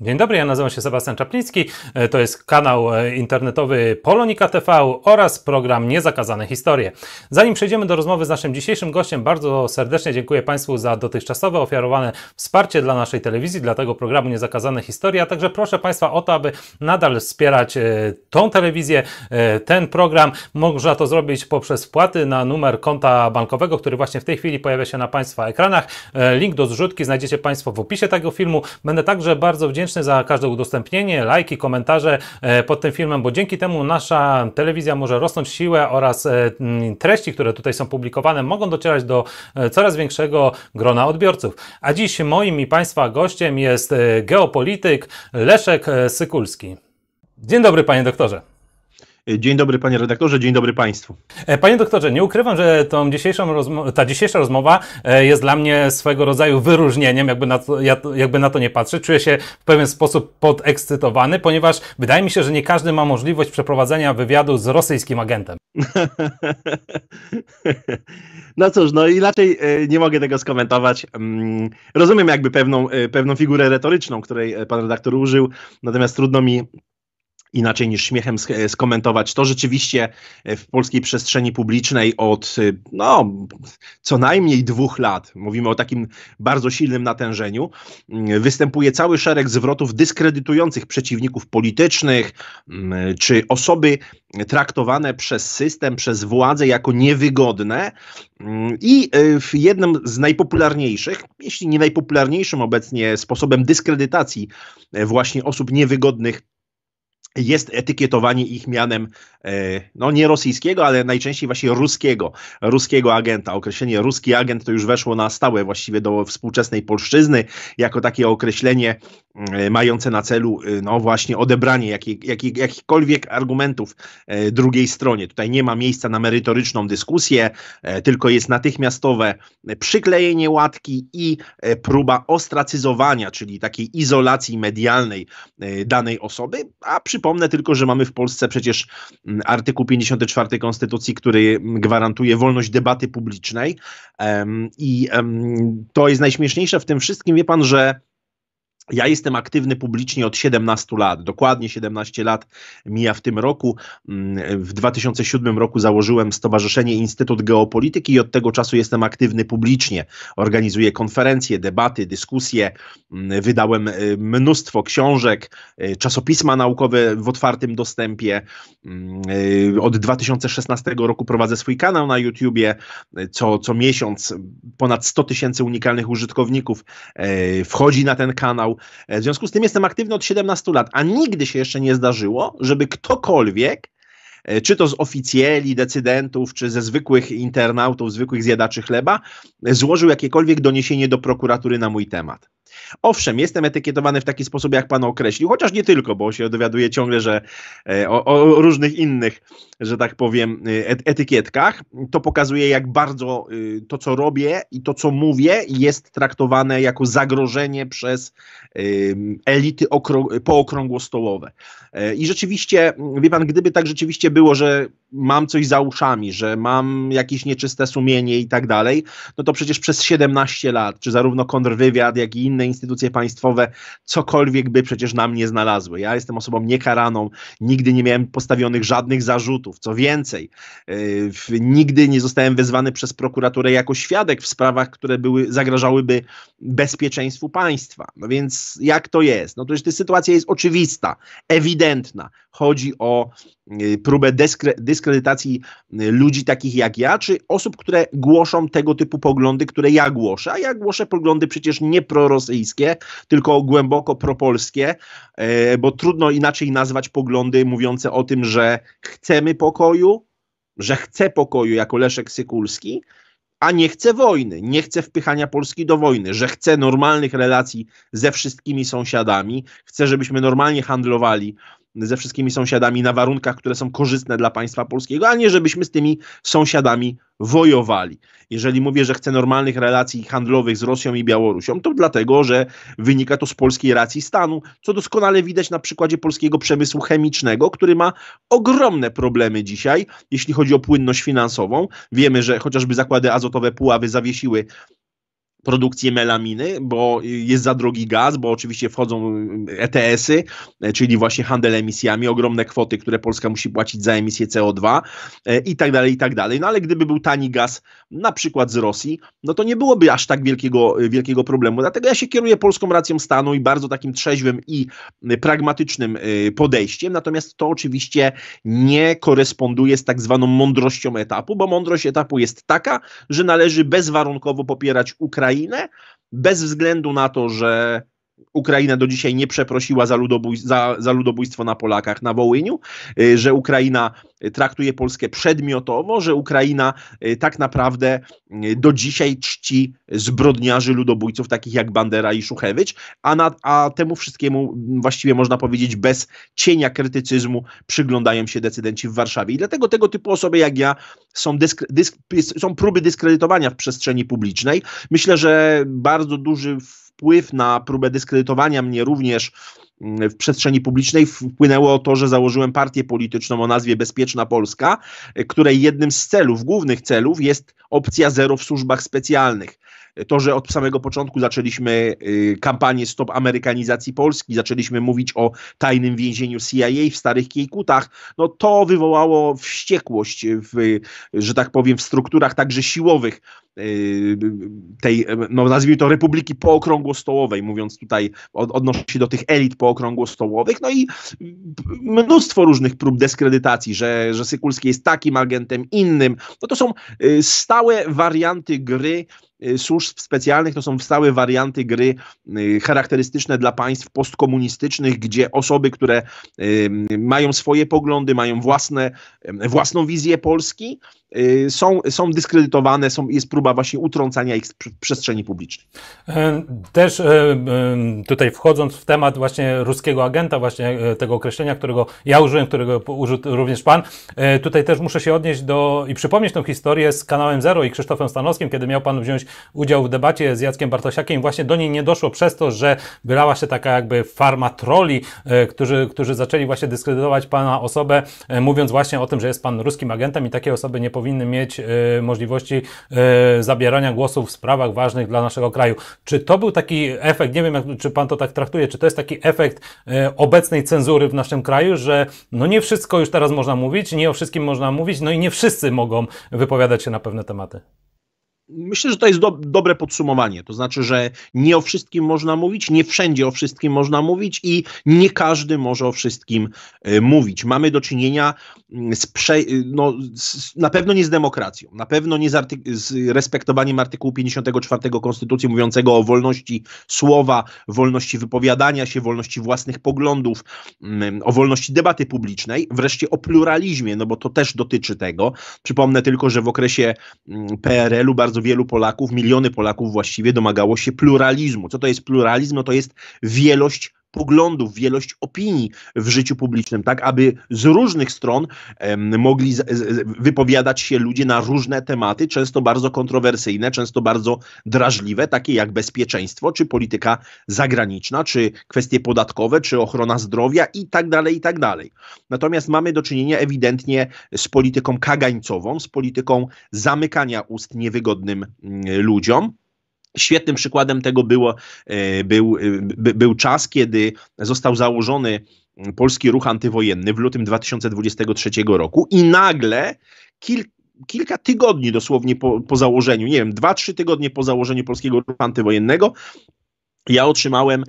Dzień dobry, ja nazywam się Sebastian Czapliński. E, to jest kanał e, internetowy Polonika TV oraz program Niezakazane Historie. Zanim przejdziemy do rozmowy z naszym dzisiejszym gościem, bardzo serdecznie dziękuję Państwu za dotychczasowe ofiarowane wsparcie dla naszej telewizji, dla tego programu Niezakazane Historie, a także proszę Państwa o to, aby nadal wspierać e, tą telewizję, ten program. Można to zrobić poprzez wpłaty na numer konta bankowego, który właśnie w tej chwili pojawia się na Państwa ekranach. Link do zrzutki znajdziecie Państwo w opisie tego filmu. Będę także bardzo wdzięczny wdzięczny za każde udostępnienie, lajki, komentarze e, pod tym filmem, bo dzięki temu nasza telewizja może rosnąć siłę oraz e, treści, które tutaj są publikowane, mogą docierać do e, coraz większego grona odbiorców. A dziś moim i Państwa gościem jest geopolityk Leszek Sykulski. Dzień dobry, panie doktorze. Dzień dobry panie redaktorze, dzień dobry państwu. E, panie doktorze, nie ukrywam, że tą dzisiejszą ta dzisiejsza rozmowa e, jest dla mnie swego rodzaju wyróżnieniem, jakby na, to, jakby na to nie patrzę. Czuję się w pewien sposób podekscytowany, ponieważ wydaje mi się, że nie każdy ma możliwość przeprowadzenia wywiadu z rosyjskim agentem. No cóż, no inaczej e, nie mogę tego skomentować. Mm, rozumiem jakby pewną, pewną figurę retoryczną, której pan redaktor użył, natomiast trudno mi inaczej niż śmiechem e, skomentować. To rzeczywiście e, w polskiej przestrzeni publicznej od e, no, co najmniej dwóch lat, mówimy o takim bardzo silnym natężeniu, mm, występuje cały szereg zwrotów dyskredytujących przeciwników politycznych mm, czy osoby traktowane przez system, przez władzę jako niewygodne. Mm, I w jednym z najpopularniejszych, jeśli nie najpopularniejszym obecnie sposobem dyskredytacji właśnie osób niewygodnych jest etykietowanie ich mianem, e, no nie rosyjskiego, ale najczęściej właśnie ruskiego, ruskiego agenta. Określenie ruski agent to już weszło na stałe właściwie do współczesnej polszczyzny, jako takie określenie e, mające na celu, e, no właśnie, odebranie jakich, jakich, jakichkolwiek argumentów drugiej stronie. Tutaj nie ma miejsca na merytoryczną dyskusję, tylko jest natychmiastowe przyklejenie łatki i próba ostracyzowania, czyli takiej izolacji medialnej danej osoby, a przy Przypomnę tylko, że mamy w Polsce przecież mm, artykuł 54 Konstytucji, który mm, gwarantuje wolność debaty publicznej. I to jest najśmieszniejsze w tym wszystkim, wie pan, że ja jestem aktywny publicznie od 17 lat, dokładnie 17 lat mija w tym roku. Mm, w 2007 roku założyłem Stowarzyszenie Instytut Geopolityki i od tego czasu jestem aktywny publicznie. Organizuję konferencje, debaty, dyskusje, mm, wydałem y, mnóstwo książek, y, czasopisma naukowe w otwartym dostępie. Mm, y, od 2016 roku prowadzę swój kanał na YouTubie, co, co miesiąc ponad 100 tysięcy unikalnych użytkowników wchodzi na ten kanał. W związku z tym jestem aktywny od 17 lat, a nigdy się jeszcze nie zdarzyło, żeby ktokolwiek E, czy to z oficjeli, decydentów, czy ze zwykłych internautów, zwykłych zjadaczy chleba, e, złożył jakiekolwiek doniesienie do prokuratury na mój temat. Owszem, jestem etykietowany w taki sposób, jak pan określił, chociaż nie tylko, bo się dowiaduję ciągle, że e, o, o różnych innych, że tak powiem, etykietkach. To pokazuje, jak bardzo y, to, co robię i to, co mówię, jest traktowane jako zagrożenie przez y, elity okrą- pookrągłostołowe. I rzeczywiście, wie pan, gdyby tak rzeczywiście było, było, że mam coś za uszami, że mam jakieś nieczyste sumienie i tak dalej, no to przecież przez 17 lat, czy zarówno kontrwywiad, jak i inne instytucje państwowe, cokolwiek by przecież na mnie znalazły. Ja jestem osobą niekaraną, nigdy nie miałem postawionych żadnych zarzutów. Co więcej, yy, nigdy nie zostałem wezwany przez prokuraturę jako świadek w sprawach, które były, zagrażałyby bezpieczeństwu państwa. No więc jak to jest? No to jest sytuacja jest oczywista, ewidentna. Chodzi o y, próbę dyskredytacji y, ludzi takich jak ja, czy osób, które głoszą tego typu poglądy, które ja głoszę. A ja głoszę poglądy przecież nie prorosyjskie, tylko głęboko propolskie, e, bo trudno inaczej nazwać poglądy mówiące o tym, że chcemy pokoju, że chcę pokoju jako Leszek Sykulski, a nie chce wojny, nie chce wpychania Polski do wojny, że chce normalnych relacji ze wszystkimi sąsiadami, chce, żebyśmy normalnie handlowali ze wszystkimi sąsiadami na warunkach, które są korzystne dla państwa polskiego, a nie żebyśmy z tymi sąsiadami wojowali. Jeżeli mówię, że chcę normalnych relacji handlowych z Rosją i Białorusią, to dlatego, że wynika to z polskiej racji stanu, co doskonale widać na przykładzie polskiego przemysłu chemicznego, który ma ogromne problemy dzisiaj, jeśli chodzi o płynność finansową. Wiemy, że chociażby zakłady azotowe Puławy zawiesiły produkcję melaminy, bo jest za drogi gaz, bo oczywiście wchodzą y, ETS-y, e, czyli właśnie handel emisjami, ogromne kwoty, które Polska musi płacić za emisję CO2 e, i tak dalej, i tak dalej. No ale gdyby był tani gaz na przykład z Rosji, no to nie byłoby aż tak wielkiego, y, wielkiego problemu. Dlatego ja się kieruję polską racją stanu i bardzo takim trzeźwym i y, pragmatycznym podejściem, natomiast to oczywiście nie koresponduje z tak zwaną mądrością etapu, bo mądrość etapu jest taka, że należy bezwarunkowo popierać Ukrainę Ukrainę, bez względu na to, że Ukraina do dzisiaj nie przeprosiła za, ludobój, za, za, ludobójstwo na Polakach na Wołyniu, y, że Ukraina y, traktuje Polskę przedmiotowo, że Ukraina y, tak naprawdę do dzisiaj czci zbrodniarzy ludobójców takich jak Bandera i Szuchewicz, a, na, a temu wszystkiemu mm, właściwie można powiedzieć bez cienia krytycyzmu przyglądają się decydenci w Warszawie. I dlatego tego typu osoby jak ja są, dysk, dysk, są próby dyskredytowania w przestrzeni publicznej. Myślę, że bardzo duży wpływ na próbę dyskredytowania mnie również mm, w przestrzeni publicznej wpłynęło to, że założyłem partię polityczną o nazwie Bezpieczna Polska, e, której jednym z celów, głównych celów jest opcja zero w służbach specjalnych to, że od samego początku zaczęliśmy y, kampanię Stop Amerykanizacji Polski, zaczęliśmy mówić o tajnym więzieniu CIA w Starych Kiejkutach, no to wywołało wściekłość, w, że tak powiem, w strukturach także siłowych y, tej, no nazwijmy to Republiki Pookrągłostołowej, mówiąc tutaj, od, odnoszę się do tych elit pookrągłostołowych, no i mnóstwo różnych prób dyskredytacji, że, że Sykulski jest takim agentem innym, no to są y, stałe warianty gry, Y, służb specjalnych to są stałe warianty gry y, charakterystyczne dla państw postkomunistycznych, gdzie osoby, które y, mają swoje poglądy, mają własne, własną wizję Polski, Y, są, są dyskredytowane, są, jest próba właśnie utrącania ich z przestrzeni publicznej. E, też e, e, tutaj wchodząc w temat właśnie ruskiego agenta, właśnie tego określenia, którego ja użyłem, którego użył również pan, tutaj też muszę się odnieść do i przypomnieć tą historię z kanałem Zero i Krzysztofem Stanowskim, kiedy miał pan wziąć udział w debacie z Jackiem Bartosiakiem. Właśnie do niej nie doszło przez to, że wylała się taka jakby farma troli, którzy, którzy zaczęli właśnie dyskredytować pana osobę, mówiąc właśnie o tym, że jest pan ruskim agentem i takie osoby nie powinny mieć e, możliwości e, zabierania głosu w sprawach ważnych dla naszego kraju. Czy to był taki efekt, nie wiem, jak, czy pan to tak traktuje, czy to jest taki efekt e, obecnej cenzury w naszym kraju, że no nie wszystko już teraz można mówić, nie o wszystkim można mówić, no i nie wszyscy mogą wypowiadać się na pewne tematy? Myślę, że to jest do, dobre podsumowanie. To znaczy, że nie o wszystkim można mówić, nie wszędzie o wszystkim można mówić i nie każdy może o wszystkim y, mówić. Mamy do czynienia mm, z, prze, e, no, z, na pewno nie z demokracją, na pewno nie z, z respektowaniem artykułu 54 Konstytucji mówiącego o wolności słowa, wolności wypowiadania się, wolności własnych poglądów, y, o wolności debaty publicznej, wreszcie o pluralizmie, no bo to też dotyczy tego. Przypomnę tylko, że w okresie mm, PRL-u bardzo bardzo wielu Polaków, miliony Polaków właściwie domagało się pluralizmu. Co to jest pluralizm? No to jest wielość poglądów, wielość opinii w życiu publicznym, tak, aby z różnych stron mogli wypowiadać się ludzie na różne tematy, często bardzo kontrowersyjne, często bardzo drażliwe, takie jak bezpieczeństwo, czy polityka zagraniczna, czy kwestie podatkowe, czy ochrona zdrowia i tak dalej, i tak dalej. Natomiast mamy do czynienia ewidentnie z polityką kagańcową, z polityką zamykania ust niewygodnym mm, ludziom. Świetnym przykładem tego było, e, był, e, był czas, kiedy został założony mm, polski ruch antywojenny w lutym 2023 roku i nagle kilka kilka tygodni dosłownie po, po założeniu, nie wiem, dwa, trzy tygodnie po założeniu polskiego ruchu antywojennego, ja otrzymałem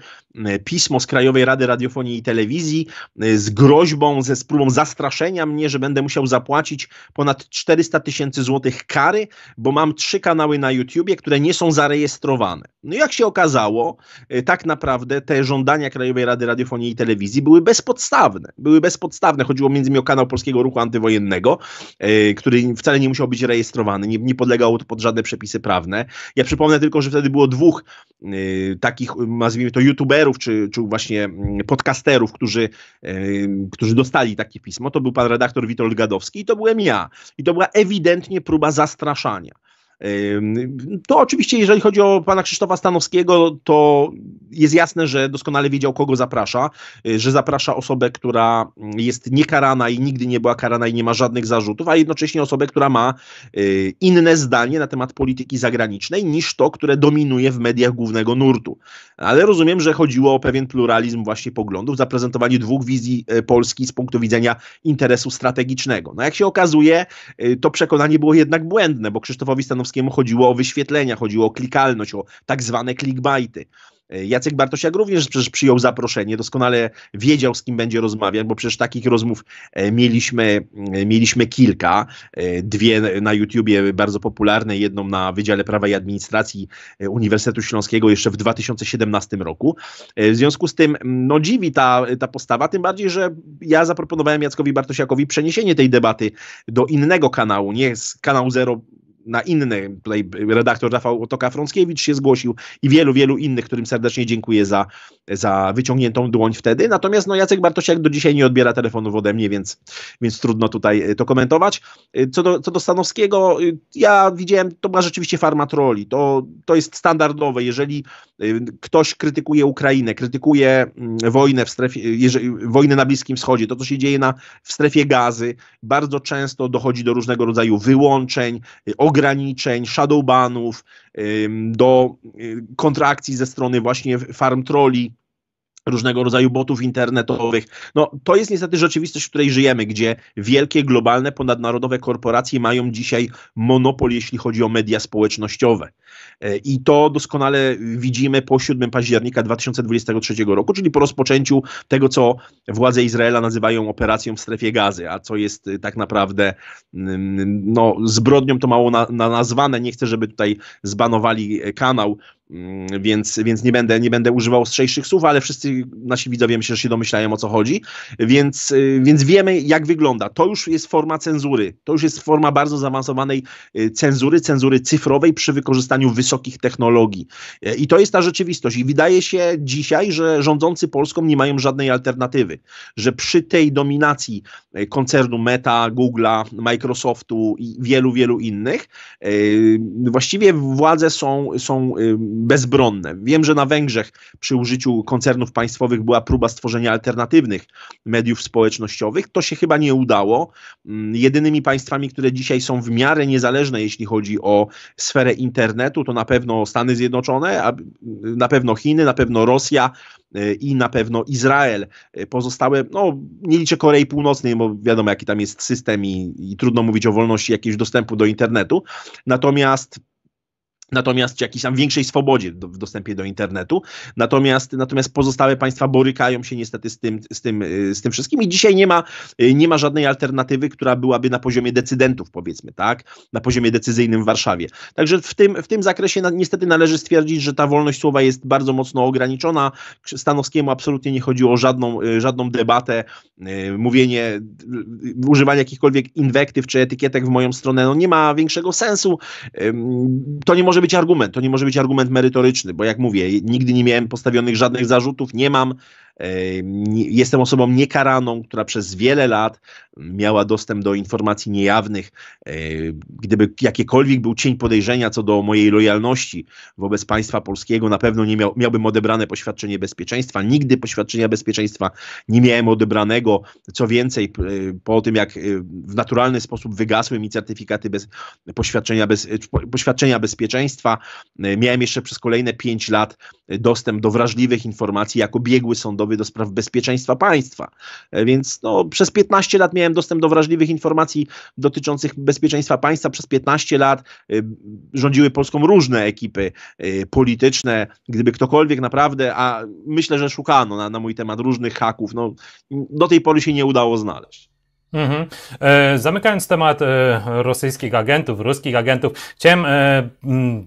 E, pismo z Krajowej Rady Radiofonii i Telewizji e, z groźbą, ze spróbą zastraszenia mnie, że będę musiał zapłacić ponad 400 tysięcy złotych kary, bo mam trzy kanały na YouTubie, które nie są zarejestrowane. No jak się okazało, e, tak naprawdę te żądania Krajowej Rady Radiofonii i Telewizji były bezpodstawne. Były bezpodstawne. Chodziło między innymi o kanał Polskiego Ruchu Antywojennego, który wcale nie musiał być rejestrowany, nie, nie podlegało to pod żadne przepisy prawne. Ja przypomnę tylko, że wtedy było dwóch takich, nazwijmy to, youtuberów, youtuberów, czy, czy właśnie mm, podcasterów, którzy, e, którzy dostali takie pismo, to był pan redaktor Witold Gadowski i to byłem ja. I to była ewidentnie próba zastraszania. To oczywiście, jeżeli chodzi o pana Krzysztofa Stanowskiego, to jest jasne, że doskonale wiedział, kogo zaprasza, y, że zaprasza osobę, która mm, jest niekarana i nigdy nie była karana i nie ma żadnych zarzutów, a jednocześnie osobę, która ma y, inne zdanie na temat polityki zagranicznej niż to, które dominuje w mediach głównego nurtu. Ale rozumiem, że chodziło o pewien pluralizm właśnie poglądów, zaprezentowanie dwóch wizji e, Polski z punktu widzenia interesu strategicznego. No jak się okazuje, y, to przekonanie było jednak błędne, bo Krzysztofowi Stanowskiemu Komskiemu chodziło o wyświetlenia, chodziło o klikalność, o tak zwane clickbaity. E, Jacek Bartosiak również przecież przyjął zaproszenie, doskonale wiedział, z kim będzie rozmawiać, bo przecież takich rozmów e, mieliśmy, e, mieliśmy kilka. Dwie na YouTubie bardzo popularne, jedną na Wydziale Prawa i Administracji Uniwersytetu Śląskiego jeszcze w 2017 roku. W związku z tym mm, no, dziwi ta, ta postawa, tym bardziej, że ja zaproponowałem Jackowi Bartosiakowi przeniesienie tej debaty do innego kanału, nie z kanału Zero na inny. redaktor Rafał Otoka Frąckiewicz się zgłosił i wielu, wielu innych, którym serdecznie dziękuję za, za wyciągniętą dłoń wtedy. Natomiast no, Jacek Bartosiak do dzisiaj nie odbiera telefonów ode mnie, więc, więc trudno tutaj e, to komentować. E, co do, co do Stanowskiego, e, ja widziałem, to była rzeczywiście farma troli. To, to jest standardowe. Jeżeli ktoś krytykuje Ukrainę, krytykuje mm, wojnę w strefie, jeżeli, wojnę na Bliskim Wschodzie, to co się dzieje na, w strefie gazy, bardzo często dochodzi do różnego rodzaju wyłączeń, ograniczeń, ograniczeń, shadowbanów, do y, kontrakcji ze strony właśnie farm trolli, różnego rodzaju botów internetowych. No, to jest niestety rzeczywistość, w której żyjemy, gdzie wielkie, globalne, ponadnarodowe korporacje mają dzisiaj monopol, jeśli chodzi o media społecznościowe. E, I to doskonale widzimy po 7 października 2023 roku, czyli po rozpoczęciu tego, co władze Izraela nazywają operacją w strefie gazy, a co jest y, tak naprawdę mm, no, zbrodnią to mało na, na nazwane. Nie chcę, żeby tutaj zbanowali e, kanał Mm, więc, więc nie, będę, nie będę używał ostrzejszych słów, ale wszyscy nasi widzowie myślę, że się domyślają o co chodzi, więc, y, więc wiemy jak wygląda. To już jest forma cenzury, to już jest forma bardzo zaawansowanej y, cenzury, cenzury cyfrowej przy wykorzystaniu wysokich technologii. Y, I to jest ta rzeczywistość i wydaje się dzisiaj, że rządzący Polską nie mają żadnej alternatywy, że przy tej dominacji koncernu Meta, Google'a, Microsoftu i wielu, wielu innych, właściwie władze są, są bezbronne. Wiem, że na Węgrzech przy użyciu koncernów państwowych była próba stworzenia alternatywnych mediów społecznościowych. To się chyba nie udało. Mm, jedynymi państwami, które dzisiaj są w miarę niezależne, jeśli chodzi o sferę internetu, to na pewno Stany Zjednoczone, na pewno Chiny, na pewno Rosja y, i na pewno Izrael. Y, pozostałe, no nie liczę Korei Północnej, bo wiadomo jaki tam jest system i, i trudno mówić o wolności jakiegoś dostępu do internetu. Natomiast Natomiast czy jakiejś tam większej swobodzie w dostępie do internetu. Natomiast, natomiast pozostałe państwa borykają się niestety z tym, z tym, y, z tym wszystkim i dzisiaj nie ma, y, nie ma żadnej alternatywy, która byłaby na poziomie decydentów, powiedzmy, tak? Na poziomie decyzyjnym w Warszawie. Także w tym, w tym zakresie na, niestety należy stwierdzić, że ta wolność słowa jest bardzo mocno ograniczona. Stanowskiemu absolutnie nie chodziło o żadną, y, żadną debatę, mówienie, używanie jakichkolwiek inwektyw czy etykietek w moją stronę. No nie ma większego sensu. To nie może może być argument, to nie może być argument merytoryczny, bo jak mówię, nigdy nie miałem postawionych żadnych zarzutów, nie mam, Jestem osobą niekaraną, która przez wiele lat miała dostęp do informacji niejawnych. E, gdyby jakiekolwiek był cień podejrzenia co do mojej lojalności wobec państwa polskiego, na pewno nie miał, miałbym odebrane poświadczenie bezpieczeństwa. Nigdy poświadczenia bezpieczeństwa nie miałem odebranego. Co więcej, e, po tym jak e, w naturalny sposób wygasły mi certyfikaty bez poświadczenia, bez, poświadczenia bezpieczeństwa, miałem jeszcze przez kolejne 5 lat dostęp do wrażliwych informacji jako biegły sądowy do Spraw Bezpieczeństwa Państwa. E, więc no, przez 15 lat miałem dostęp do wrażliwych informacji dotyczących bezpieczeństwa państwa. Przez 15 lat e, rządziły Polską różne ekipy e, polityczne. Gdyby ktokolwiek naprawdę, a myślę, że szukano na, na mój temat różnych haków, no, do tej pory się nie udało znaleźć. Mhm. E, zamykając temat e, rosyjskich agentów, ruskich agentów, chciałem e,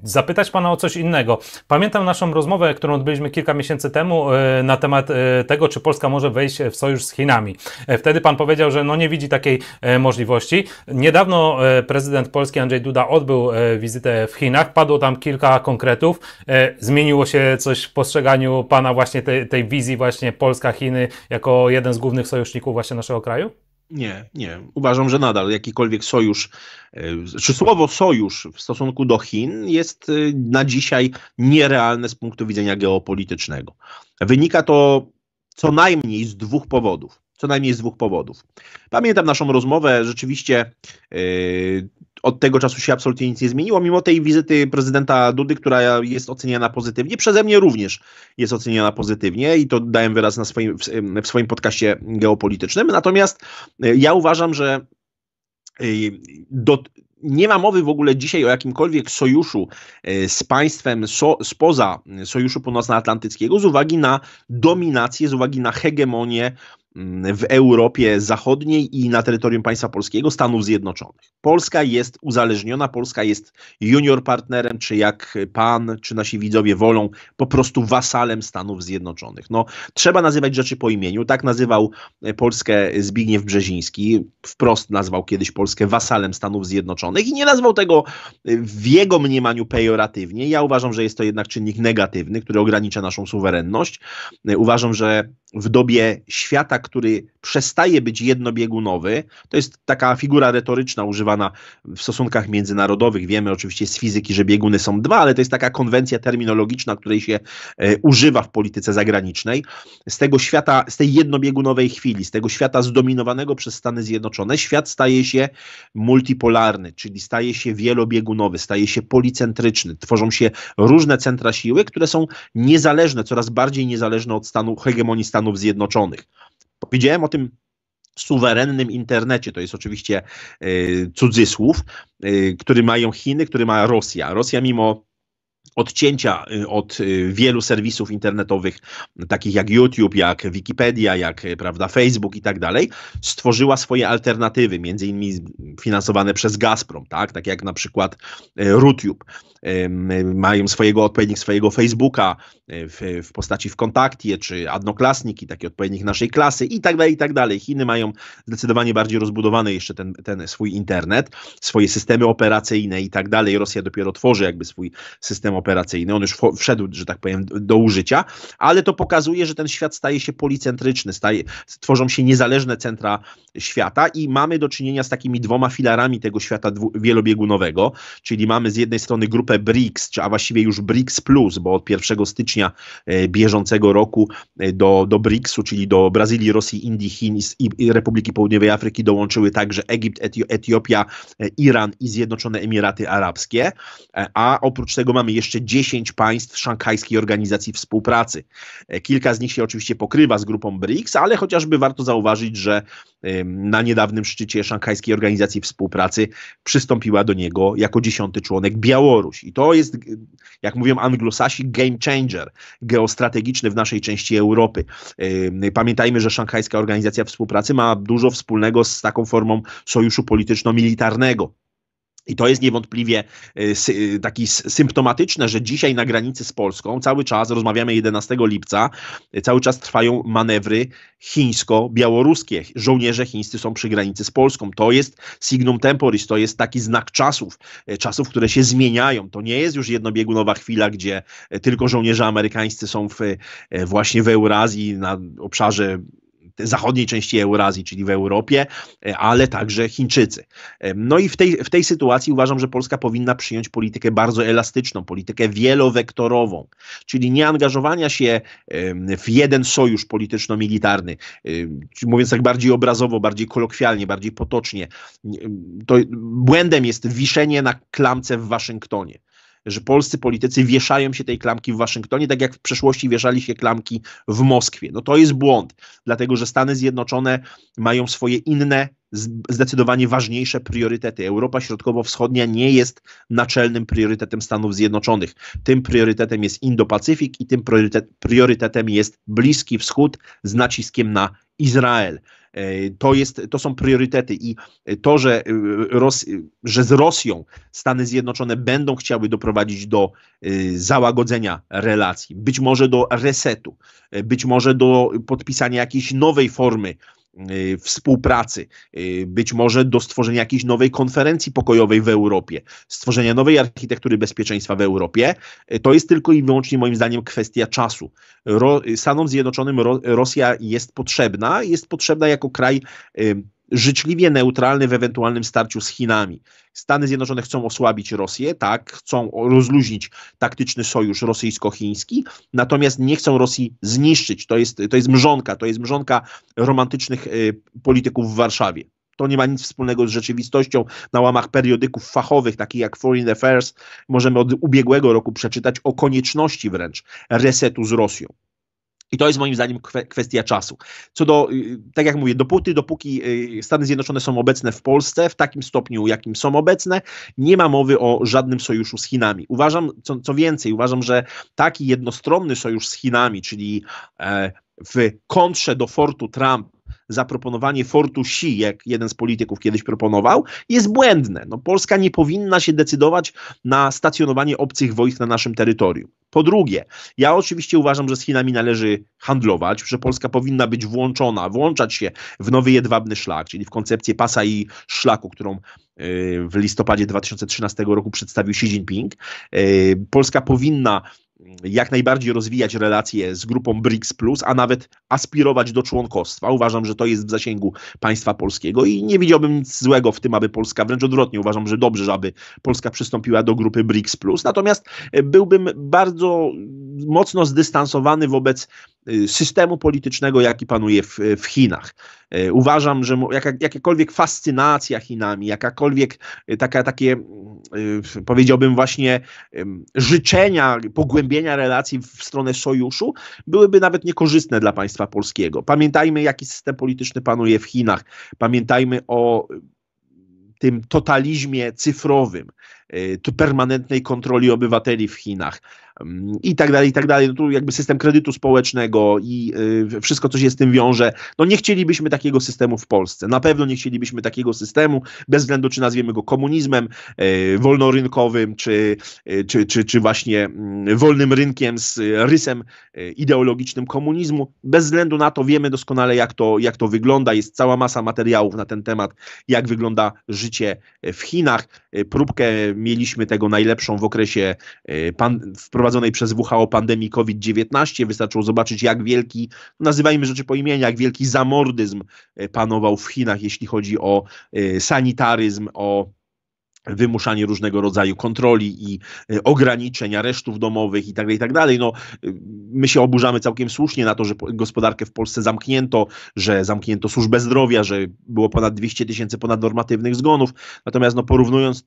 zapytać Pana o coś innego. Pamiętam naszą rozmowę, którą odbyliśmy kilka miesięcy temu na temat tego, czy Polska może wejść w sojusz z Chinami. Wtedy Pan powiedział, że no nie widzi takiej możliwości. Niedawno prezydent Polski Andrzej Duda odbył wizytę w Chinach, padło tam kilka konkretów. Zmieniło się coś w postrzeganiu Pana właśnie tej, tej wizji właśnie Polska-Chiny jako jeden z głównych sojuszników właśnie naszego kraju? Nie, nie. Uważam, że nadal jakikolwiek sojusz, e, czy słowo sojusz w stosunku do Chin jest e, na dzisiaj nierealne z punktu widzenia geopolitycznego. Wynika to co najmniej z dwóch powodów. Co najmniej z dwóch powodów. Pamiętam naszą rozmowę, rzeczywiście. Yy, od tego czasu się absolutnie nic nie zmieniło, mimo tej wizyty prezydenta Dudy, która jest oceniana pozytywnie, przeze mnie również jest oceniana pozytywnie i to dałem wyraz na swoim, w swoim podcaście geopolitycznym. Natomiast e, ja uważam, że e, do, nie ma mowy w ogóle dzisiaj o jakimkolwiek sojuszu e, z państwem so, spoza Sojuszu Północnoatlantyckiego z uwagi na dominację, z uwagi na hegemonię Mm, w Europie Zachodniej i na terytorium państwa polskiego, Stanów Zjednoczonych. Polska jest uzależniona, Polska jest junior partnerem, czy jak pan, czy nasi widzowie wolą, po prostu wasalem Stanów Zjednoczonych. No, trzeba nazywać rzeczy po imieniu. Tak nazywał e, Polskę Zbigniew Brzeziński, wprost nazwał kiedyś Polskę wasalem Stanów Zjednoczonych i nie nazwał tego e, w jego mniemaniu pejoratywnie. Ja uważam, że jest to jednak czynnik negatywny, który ogranicza naszą suwerenność. E, uważam, że w dobie świata, który przestaje być jednobiegunowy, to jest taka figura retoryczna używana w stosunkach międzynarodowych. Wiemy oczywiście z fizyki, że bieguny są dwa, ale to jest taka konwencja terminologiczna, której się e, używa w polityce zagranicznej. Z tego świata, z tej jednobiegunowej chwili, z tego świata zdominowanego przez Stany Zjednoczone, świat staje się multipolarny, czyli staje się wielobiegunowy, staje się policentryczny. Tworzą się różne centra siły, które są niezależne, coraz bardziej niezależne od stanu hegemonii Stanów Zjednoczonych. Widziałem o tym suwerennym internecie, to jest oczywiście y, e, cudzysłów, y, e, który mają Chiny, który ma Rosja. Rosja mimo odcięcia e, od wielu serwisów internetowych, takich jak YouTube, jak Wikipedia, jak prawda, Facebook i tak dalej, stworzyła swoje alternatywy, między innymi finansowane przez Gazprom, tak, tak jak na przykład RuTube mają swojego odpowiednik, swojego Facebooka e, w, w postaci w kontakcie, czy adnoklasniki, taki odpowiednik naszej klasy i tak dalej, i tak dalej. Chiny mają zdecydowanie bardziej rozbudowany jeszcze ten, ten swój internet, swoje systemy operacyjne i tak dalej. Rosja dopiero tworzy jakby swój system operacyjny. On już wszedł, że tak powiem, do użycia, ale to pokazuje, że ten świat staje się policentryczny, staje, tworzą się niezależne centra świata i mamy do czynienia z takimi dwoma filarami tego świata wielobiegunowego, czyli mamy z jednej strony grupę grupę BRICS, a właściwie już BRICS Plus, bo od 1 stycznia e, bieżącego roku e, do, do BRICS-u, czyli do Brazylii, Rosji, Indii, Chin i Republiki Południowej Afryki dołączyły także Egipt, Etiopia, e, Iran i Zjednoczone Emiraty Arabskie, a oprócz tego mamy jeszcze 10 państw szanghajskiej organizacji współpracy. Kilka z nich się oczywiście pokrywa z grupą BRICS, ale chociażby warto zauważyć, że na niedawnym szczycie szanghajskiej organizacji współpracy przystąpiła do niego jako dziesiąty członek Białoruś. I to jest, jak mówią anglosasi, game changer geostrategiczny w naszej części Europy. Pamiętajmy, że Szanghajska Organizacja Współpracy ma dużo wspólnego z taką formą sojuszu polityczno-militarnego i to jest niewątpliwie y, y, taki symptomatyczne, że dzisiaj na granicy z Polską cały czas, rozmawiamy 11 lipca, y, cały czas trwają manewry chińsko-białoruskie. Żołnierze chińscy są przy granicy z Polską. To jest signum temporis, to jest taki znak czasów, czasów, które się zmieniają. To nie jest już jednobiegunowa chwila, gdzie tylko żołnierze amerykańscy są w, właśnie w Eurazji, na obszarze zachodniej części Eurazji, czyli w Europie, e, ale także Chińczycy. E, no i w tej, w tej sytuacji uważam, że Polska powinna przyjąć politykę bardzo elastyczną, politykę wielowektorową, czyli nie angażowania się w jeden sojusz polityczno-militarny, e, mówiąc tak bardziej obrazowo, bardziej kolokwialnie, bardziej potocznie. To błędem jest wiszenie na klamce w Waszyngtonie że polscy politycy wieszają się tej klamki w Waszyngtonie, tak jak w przeszłości wieszali się klamki w Moskwie. No to jest błąd, dlatego że Stany Zjednoczone mają swoje inne, zdecydowanie ważniejsze priorytety. Europa Środkowo-Wschodnia nie jest naczelnym priorytetem Stanów Zjednoczonych. Tym priorytetem jest Indo-Pacyfik i tym priorytetem jest Bliski Wschód z naciskiem na Izrael. E, to, jest, to są priorytety i to, że, e, Ros że z Rosją Stany Zjednoczone będą chciały doprowadzić do e, załagodzenia relacji, być może do resetu, być może do podpisania jakiejś nowej formy Y, współpracy, y, być może do stworzenia jakiejś nowej konferencji pokojowej w Europie, stworzenia nowej architektury bezpieczeństwa w Europie, y, to jest tylko i wyłącznie moim zdaniem kwestia czasu. Ro Stanom Zjednoczonym Ro Rosja jest potrzebna, jest potrzebna jako kraj życzliwie neutralny w ewentualnym starciu z Chinami. Stany Zjednoczone chcą osłabić Rosję, tak, chcą rozluźnić taktyczny sojusz rosyjsko-chiński, natomiast nie chcą Rosji zniszczyć. To jest, to jest mrzonka, to jest mrzonka romantycznych y, polityków w Warszawie. To nie ma nic wspólnego z rzeczywistością. Na łamach periodyków fachowych, takich jak Foreign Affairs, możemy od ubiegłego roku przeczytać o konieczności wręcz resetu z Rosją. I to jest moim zdaniem kwestia czasu. Co do, y, tak jak mówię, dopóty, dopóki y, Stany Zjednoczone są obecne w Polsce w takim stopniu, jakim są obecne, nie ma mowy o żadnym sojuszu z Chinami. Uważam, co, co więcej, uważam, że taki jednostronny sojusz z Chinami, czyli e, w kontrze do fortu Trump zaproponowanie fortu Si, jak jeden z polityków kiedyś proponował, jest błędne. No, Polska nie powinna się decydować na stacjonowanie obcych wojsk na naszym terytorium. Po drugie, ja oczywiście uważam, że z Chinami należy handlować, że Polska powinna być włączona, włączać się w nowy jedwabny szlak, czyli w koncepcję pasa i szlaku, którą y, w listopadzie 2013 roku przedstawił Xi Jinping. Y, Polska powinna jak najbardziej rozwijać relacje z grupą BRICS, a nawet aspirować do członkostwa. Uważam, że to jest w zasięgu państwa polskiego i nie widziałbym nic złego w tym, aby Polska, wręcz odwrotnie, uważam, że dobrze, aby Polska przystąpiła do grupy BRICS. Natomiast byłbym bardzo mocno zdystansowany wobec Y, systemu politycznego, jaki panuje w, w Chinach. Y, uważam, że jaka, jakakolwiek fascynacja Chinami, jakakolwiek y, taka, takie, powiedziałbym, właśnie życzenia pogłębienia relacji w stronę sojuszu byłyby nawet niekorzystne dla państwa polskiego. Pamiętajmy, jaki system polityczny panuje w Chinach. Pamiętajmy o tym totalizmie cyfrowym. Y, tu permanentnej kontroli obywateli w Chinach mm, i tak dalej, i tak dalej. No tu jakby system kredytu społecznego i y, wszystko, co się z tym wiąże. No nie chcielibyśmy takiego systemu w Polsce. Na pewno nie chcielibyśmy takiego systemu, bez względu czy nazwiemy go komunizmem y, wolnorynkowym, czy, czy, czy, czy właśnie mm, wolnym rynkiem z rysem ideologicznym komunizmu. Bez względu na to wiemy doskonale, jak to, jak to wygląda. Jest cała masa materiałów na ten temat, jak wygląda życie w Chinach. Y, próbkę mieliśmy tego najlepszą w okresie y, pan, wprowadzonej przez WHO pandemii COVID-19. Wystarczyło zobaczyć, jak wielki, no nazywajmy rzeczy po imieniu, jak wielki zamordyzm y, panował w Chinach, jeśli chodzi o sanitaryzm, o wymuszanie różnego rodzaju kontroli i e, ograniczeń, aresztów domowych i tak dalej, i tak dalej. No, y, my się oburzamy całkiem słusznie na to, że gospodarkę w Polsce zamknięto, że zamknięto służbę zdrowia, że było ponad 200 tysięcy ponadnormatywnych zgonów. Natomiast no, porównując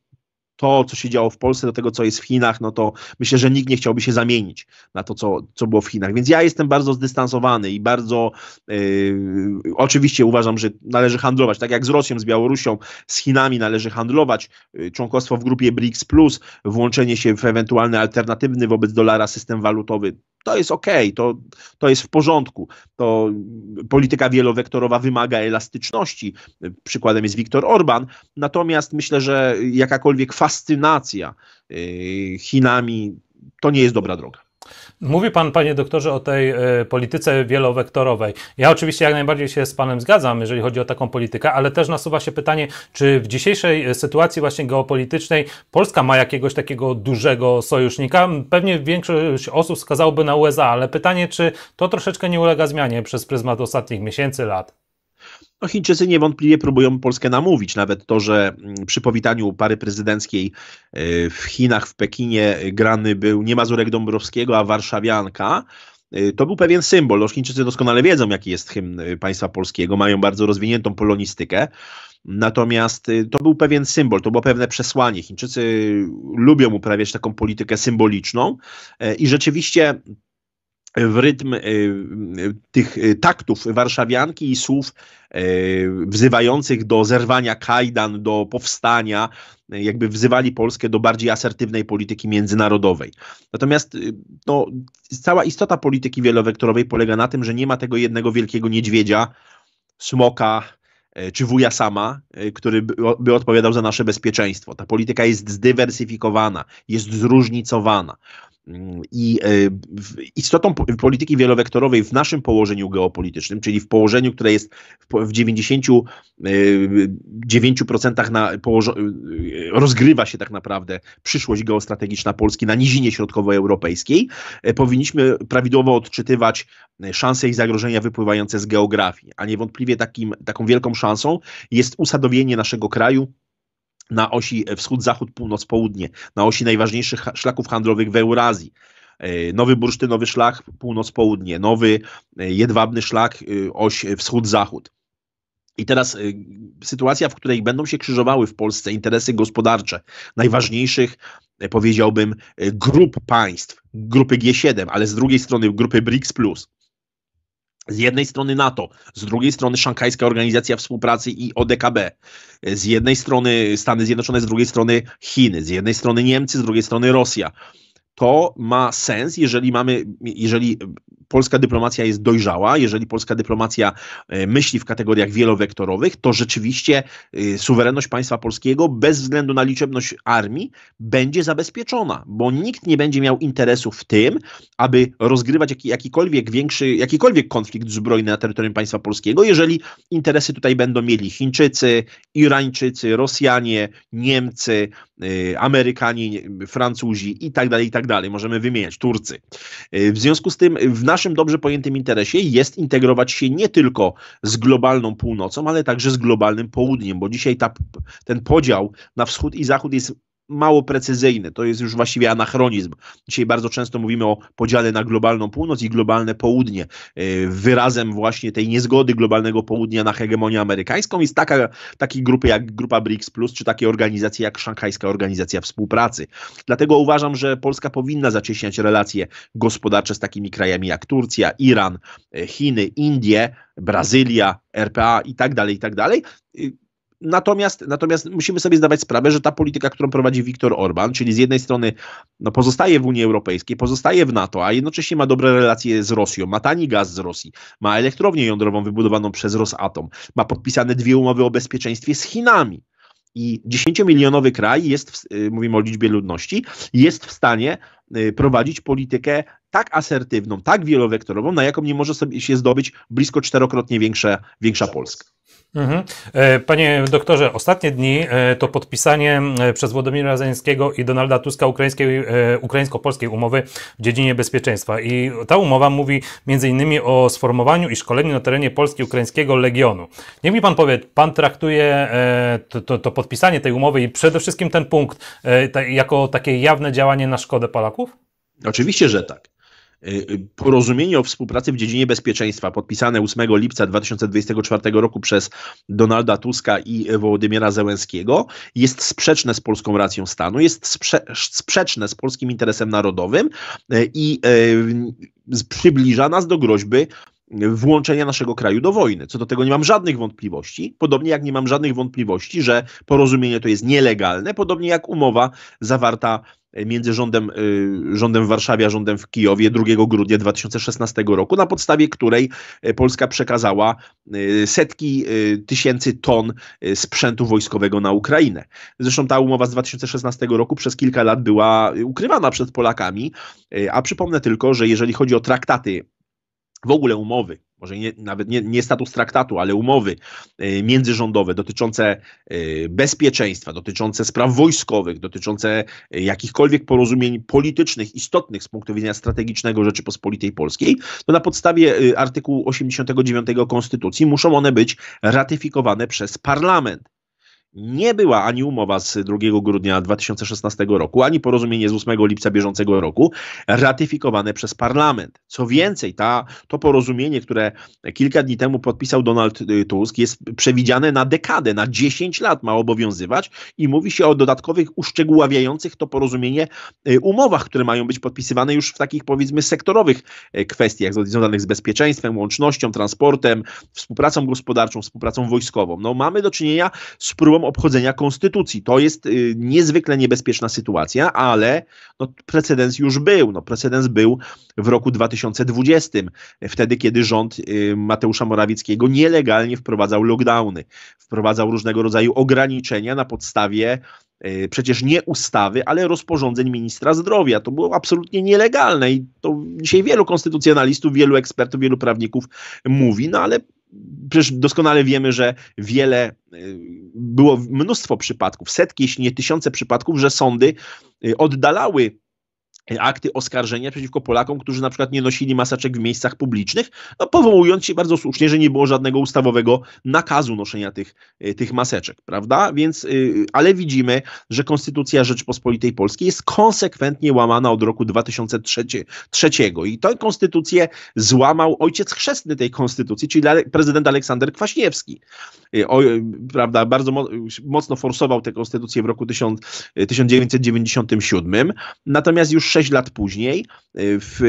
to, co się działo w Polsce, do tego, co jest w Chinach, no to myślę, że nikt nie chciałby się zamienić na to, co, co było w Chinach. Więc ja jestem bardzo zdystansowany i bardzo yy, oczywiście uważam, że należy handlować, tak jak z Rosją, z Białorusią, z Chinami należy handlować. Yy, członkostwo w grupie BRICS, plus, włączenie się w ewentualny alternatywny wobec dolara system walutowy, to jest ok, to, to jest w porządku. To yy, polityka wielowektorowa wymaga elastyczności. Yy, przykładem jest Viktor Orban. Natomiast myślę, że jakakolwiek fascynacja y, Chinami to nie jest dobra droga. Mówi Pan, Panie Doktorze, o tej y, polityce wielowektorowej. Ja oczywiście jak najbardziej się z Panem zgadzam, jeżeli chodzi o taką politykę, ale też nasuwa się pytanie, czy w dzisiejszej y, sytuacji właśnie geopolitycznej Polska ma jakiegoś takiego dużego sojusznika? Pewnie większość osób wskazałoby na USA, ale pytanie, czy to troszeczkę nie ulega zmianie przez pryzmat ostatnich miesięcy, lat? no Chińczycy niewątpliwie próbują Polskę namówić. Nawet to, że mm, przy powitaniu pary prezydenckiej e, w Chinach, w Pekinie e, grany był nie Mazurek Dąbrowskiego, a warszawianka, e, to był pewien symbol. No, Chińczycy doskonale wiedzą, jaki jest hymn państwa polskiego, mają bardzo rozwiniętą polonistykę. Natomiast to był pewien symbol, to było pewne przesłanie. Chińczycy lubią uprawiać taką politykę symboliczną i rzeczywiście w rytm tych taktów warszawianki i słów E, wzywających do zerwania kajdan, do powstania, e, jakby wzywali Polskę do bardziej asertywnej polityki międzynarodowej. Natomiast e, no, cała istota polityki wielowektorowej polega na tym, że nie ma tego jednego wielkiego niedźwiedzia, smoka, czy wuja sama, który by odpowiadał za nasze bezpieczeństwo. Ta polityka jest zdywersyfikowana, jest zróżnicowana i e, istotą polityki wielowektorowej w naszym położeniu geopolitycznym, czyli w położeniu, które jest w 99% e, na e, rozgrywa się tak naprawdę przyszłość geostrategiczna Polski na nizinie środkowoeuropejskiej, powinniśmy prawidłowo odczytywać szanse i zagrożenia wypływające z geografii, a niewątpliwie takim, taką wielką szansą jest usadowienie naszego kraju na osi e, wschód-zachód, północ-południe, na osi najważniejszych szlaków handlowych w Eurazji. E, nowy bursztynowy szlak północ-południe, nowy e, jedwabny szlak oś wschód-zachód. I teraz sytuacja, w której będą się krzyżowały w Polsce interesy gospodarcze najważniejszych, powiedziałbym, grup państw, grupy G7, ale z drugiej strony grupy BRICS. Z jednej strony NATO, z drugiej strony Szanghajska Organizacja Współpracy i ODKB. Z jednej strony Stany Zjednoczone, z drugiej strony Chiny, z jednej strony Niemcy, z drugiej strony Rosja. To ma sens, jeżeli mamy, jeżeli polska dyplomacja jest dojrzała, jeżeli polska dyplomacja e, myśli w kategoriach wielowektorowych, to rzeczywiście e, suwerenność państwa polskiego bez względu na liczebność armii będzie zabezpieczona, bo nikt nie będzie miał interesu w tym, aby rozgrywać jakikolwiek większy, jakikolwiek konflikt zbrojny na terytorium państwa polskiego, jeżeli interesy tutaj będą mieli Chińczycy, Irańczycy, Rosjanie, Niemcy, e, Amerykanie, Francuzi i tak dalej, i tak dalej. Możemy wymieniać Turcy. W związku z tym w naszym naszym dobrze pojętym interesie jest integrować się nie tylko z globalną północą, ale także z globalnym południem, bo dzisiaj ta, ten podział na wschód i zachód jest mało precyzyjny. To jest już właściwie anachronizm. Dzisiaj bardzo często mówimy o podziale na globalną północ i globalne południe. E, wyrazem właśnie tej niezgody globalnego południa na hegemonię amerykańską jest taka, takie grupy jak Grupa BRICS, czy takie organizacje jak Szanghajska Organizacja Współpracy. Dlatego uważam, że Polska powinna zacieśniać relacje gospodarcze z takimi krajami jak Turcja, Iran, e, Chiny, Indie, Brazylia, RPA i tak dalej, i tak dalej e, Natomiast, natomiast musimy sobie zdawać sprawę, że ta polityka, którą prowadzi Viktor Orban, czyli z jednej strony no, pozostaje w Unii Europejskiej, pozostaje w NATO, a jednocześnie ma dobre relacje z Rosją, ma tani gaz z Rosji, ma elektrownię jądrową wybudowaną przez Rosatom, ma podpisane dwie umowy o bezpieczeństwie z Chinami. I 10-milionowy kraj jest, w, y, mówimy o liczbie ludności, jest w stanie y, prowadzić politykę tak asertywną, tak wielowektorową, na jaką nie może sobie się zdobyć blisko czterokrotnie większa, większa Polska. Mhm. E, panie doktorze, ostatnie dni e, to podpisanie przez Władimira Zańskiego i Donalda Tuska e, ukraińsko-polskiej umowy w dziedzinie bezpieczeństwa. I ta umowa mówi m.in. o sformowaniu i szkoleniu na terenie Polski ukraińskiego legionu. Niech mi pan powie, pan traktuje to, to, to podpisanie tej umowy i przede wszystkim ten punkt jako takie jawne działanie na szkodę Polaków? Oczywiście, że tak. Y, y, porozumienie o współpracy w dziedzinie bezpieczeństwa, podpisane 8 lipca 2024 roku przez Donalda Tuska i Wołodymiera Zełenskiego, jest sprzeczne z polską racją stanu, jest sprze sprzeczne z polskim interesem narodowym y, i przybliża nas do groźby włączenia naszego kraju do wojny. Co do tego nie mam żadnych wątpliwości, podobnie jak nie mam żadnych wątpliwości, że porozumienie to jest nielegalne, podobnie jak umowa zawarta między rządem, y, rządem w Warszawie a rządem w Kijowie 2 grudnia 2016 roku, na podstawie której e, Polska przekazała y, setki y, tysięcy ton sprzętu wojskowego na Ukrainę. Zresztą ta umowa z 2016 roku przez kilka lat była ukrywana przed Polakami, a przypomnę tylko, że jeżeli chodzi o traktaty, w ogóle umowy, może nie, nawet nie, nie, status traktatu, ale umowy e, międzyrządowe dotyczące e, bezpieczeństwa, dotyczące spraw wojskowych, dotyczące e, jakichkolwiek porozumień politycznych istotnych z punktu widzenia strategicznego Rzeczypospolitej Polskiej, to na podstawie artykułu 89 Konstytucji muszą one być ratyfikowane przez parlament nie była ani umowa z 2 grudnia 2016 roku, ani porozumienie z 8 lipca bieżącego roku ratyfikowane przez parlament. Co więcej, ta, to porozumienie, które kilka dni temu podpisał Donald y, Tusk, jest przewidziane na dekadę, na 10 lat ma obowiązywać i mówi się o dodatkowych uszczegóławiających to porozumienie y, umowach, które mają być podpisywane już w takich powiedzmy sektorowych y, kwestiach związanych z bezpieczeństwem, łącznością, transportem, współpracą gospodarczą, współpracą wojskową. No mamy do czynienia z próbą obchodzenia konstytucji. To jest y, niezwykle niebezpieczna sytuacja, ale no, precedens już był. No, precedens był w roku 2020, wtedy kiedy rząd y, Mateusza Morawieckiego nielegalnie wprowadzał lockdowny, wprowadzał różnego rodzaju ograniczenia na podstawie y, przecież nie ustawy, ale rozporządzeń ministra zdrowia. To było absolutnie nielegalne i to dzisiaj wielu konstytucjonalistów, wielu ekspertów, wielu prawników mówi, no ale przecież doskonale wiemy, że wiele, y, było mnóstwo przypadków, setki, jeśli nie tysiące przypadków, że sądy y, oddalały akty oskarżenia przeciwko Polakom, którzy na przykład nie nosili maseczek w miejscach publicznych, no powołując się bardzo słusznie, że nie było żadnego ustawowego nakazu noszenia tych, y, tych maseczek, prawda? Więc, y, ale widzimy, że Konstytucja Rzeczpospolitej Polskiej jest konsekwentnie łamana od roku 2003 i tę konstytucję złamał ojciec chrzestny tej konstytucji, czyli prezydent Aleksander Kwaśniewski. Y, o, y, prawda, bardzo mo mocno forsował tę konstytucję w roku 1997. Y, Natomiast już sześć lat później w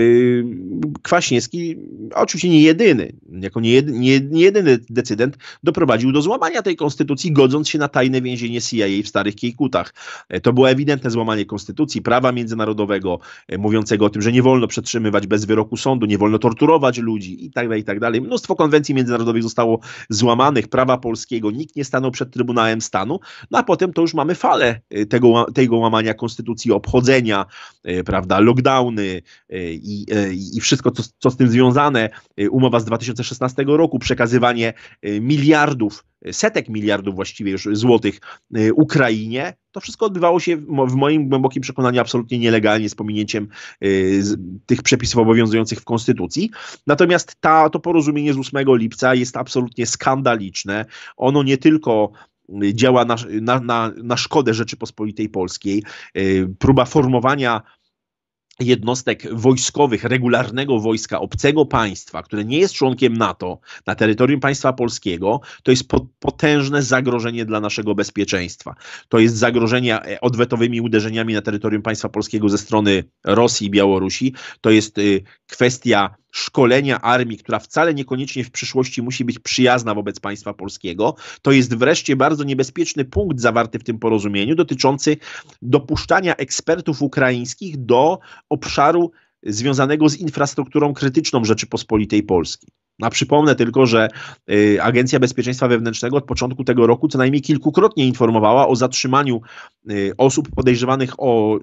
Kwaśniewski, oczywiście nie jedyny, jako nie, jedy, nie, nie jedyny decydent, doprowadził do złamania tej konstytucji, godząc się na tajne więzienie CIA w Starych Kiejkutach. To było ewidentne złamanie konstytucji, prawa międzynarodowego, mówiącego o tym, że nie wolno przetrzymywać bez wyroku sądu, nie wolno torturować ludzi i tak dalej, i tak dalej. Mnóstwo konwencji międzynarodowych zostało złamanych, prawa polskie nikt nie stanął przed Trybunałem Stanu, no a potem to już mamy falę y, tego, tego łamania konstytucji, obchodzenia, y, prawda, lockdowny y, i, i wszystko, co, co z tym związane, umowa z 2016 roku, przekazywanie miliardów setek miliardów właściwie już złotych y, Ukrainie. To wszystko odbywało się w moim głębokim przekonaniu absolutnie nielegalnie z pominięciem y, tych przepisów obowiązujących w Konstytucji. Natomiast ta, to porozumienie z 8 lipca jest absolutnie skandaliczne. Ono nie tylko y, działa na, na, na, na szkodę Rzeczypospolitej Polskiej. Próba formowania jednostek wojskowych, regularnego wojska obcego państwa, które nie jest członkiem NATO na terytorium państwa polskiego, to jest potężne zagrożenie dla naszego bezpieczeństwa. To jest zagrożenie e, odwetowymi uderzeniami na terytorium państwa polskiego ze strony Rosji i Białorusi. To jest y, kwestia szkolenia armii, która wcale niekoniecznie w przyszłości musi być przyjazna wobec państwa polskiego. To jest wreszcie bardzo niebezpieczny punkt zawarty w tym porozumieniu dotyczący dopuszczania ekspertów ukraińskich do obszaru związanego z infrastrukturą krytyczną Rzeczypospolitej Polskiej. A przypomnę tylko, że y, Agencja Bezpieczeństwa Wewnętrznego od początku tego roku co najmniej kilkukrotnie informowała o zatrzymaniu y, osób podejrzewanych o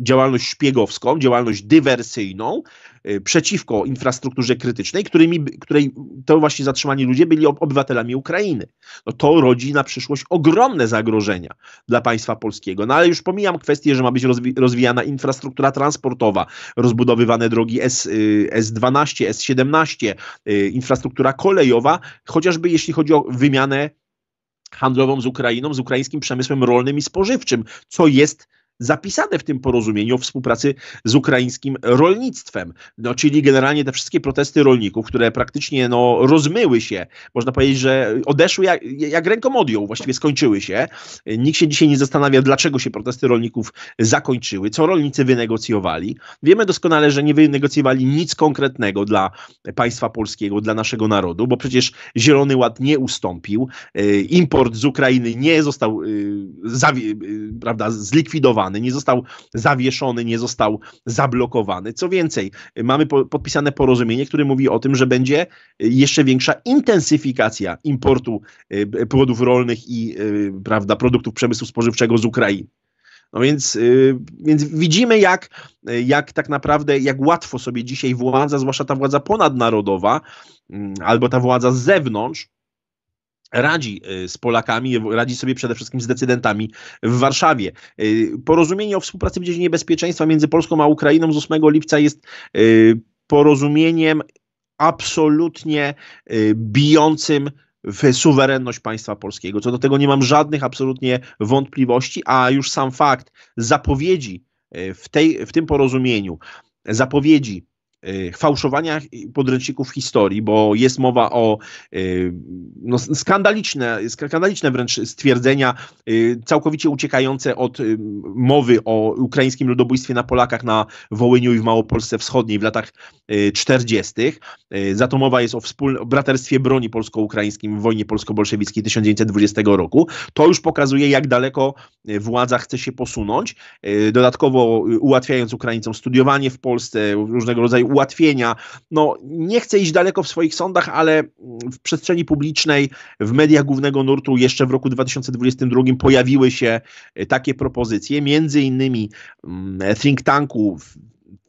działalność szpiegowską, działalność dywersyjną y, przeciwko infrastrukturze krytycznej, którymi, której to właśnie zatrzymani ludzie byli obywatelami Ukrainy. No to rodzi na przyszłość ogromne zagrożenia dla państwa polskiego. No ale już pomijam kwestię, że ma być rozwi- rozwijana infrastruktura transportowa, rozbudowywane drogi S, S12, y, S17, y, infrastruktura kolejowa, chociażby jeśli chodzi o wymianę handlową z Ukrainą, z ukraińskim przemysłem rolnym i spożywczym, co jest zapisane w tym porozumieniu o współpracy z ukraińskim rolnictwem. No, czyli generalnie te wszystkie protesty rolników, które praktycznie no, rozmyły się, można powiedzieć, że odeszły jak, jak ręką odjął, właściwie skończyły się. Nikt się dzisiaj nie zastanawia, dlaczego się protesty rolników zakończyły, co rolnicy wynegocjowali. Wiemy doskonale, że nie wynegocjowali nic konkretnego dla państwa polskiego, dla naszego narodu, bo przecież Zielony Ład nie ustąpił, y, import z Ukrainy nie został y, y, prawda, zlikwidowany, zablokowany, nie został zawieszony, nie został zablokowany. Co więcej, mamy po, podpisane porozumienie, które mówi o tym, że będzie e, jeszcze większa intensyfikacja importu y, e, e, płodów rolnych i y, prawda, produktów przemysłu spożywczego z Ukrainy. No więc, więc widzimy, jak, jak tak naprawdę, jak łatwo sobie dzisiaj władza, zwłaszcza ta władza ponadnarodowa, mm, albo ta władza z zewnątrz, radzi e, z Polakami, radzi sobie przede wszystkim z decydentami w Warszawie. E, porozumienie o współpracy w dziedzinie bezpieczeństwa między Polską a Ukrainą z 8 lipca jest e, porozumieniem absolutnie bijącym w suwerenność państwa polskiego. Co do tego nie mam żadnych absolutnie wątpliwości, a już sam fakt zapowiedzi w, tej, w tym porozumieniu, zapowiedzi Y, fałszowania podręczników historii, bo jest mowa o y, no, skandaliczne, skandaliczne wręcz stwierdzenia, y, całkowicie uciekające od mowy o ukraińskim ludobójstwie na Polakach na Wołyniu i w Małopolsce Wschodniej w latach 40. mowa jest o wspólnym braterstwie broni polsko-ukraińskim w wojnie polsko-bolszewickiej 1920 roku. To już pokazuje, jak daleko władza chce się posunąć, dodatkowo ułatwiając Ukraińcom studiowanie w Polsce, różnego rodzaju ułatwienia. No, nie chcę iść daleko w swoich sądach, ale w przestrzeni publicznej, w mediach głównego nurtu jeszcze w roku 2022 pojawiły się e, takie propozycje, między innymi mm, e, think tanku